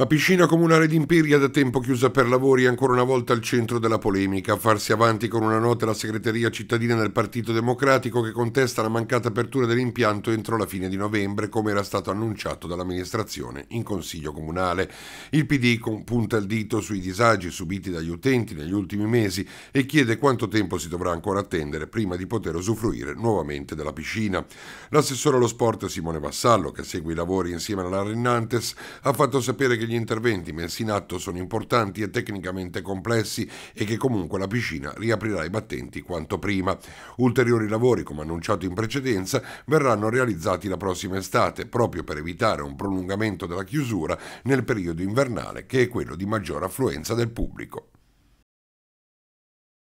La piscina comunale di Imperia, da tempo chiusa per lavori, è ancora una volta al centro della polemica. A farsi avanti con una nota la segreteria cittadina del Partito Democratico che contesta la mancata apertura dell'impianto entro la fine di novembre, come era stato annunciato dall'amministrazione in Consiglio Comunale. Il PD punta il dito sui disagi subiti dagli utenti negli ultimi mesi e chiede quanto tempo si dovrà ancora attendere prima di poter usufruire nuovamente della piscina. L'assessore allo sport Simone Vassallo, che segue i lavori insieme alla Rennantes, ha fatto sapere che gli gli interventi messi in atto sono importanti e tecnicamente complessi e che comunque la piscina riaprirà i battenti quanto prima. Ulteriori lavori, come annunciato in precedenza, verranno realizzati la prossima estate, proprio per evitare un prolungamento della chiusura nel periodo invernale, che è quello di maggior affluenza del pubblico.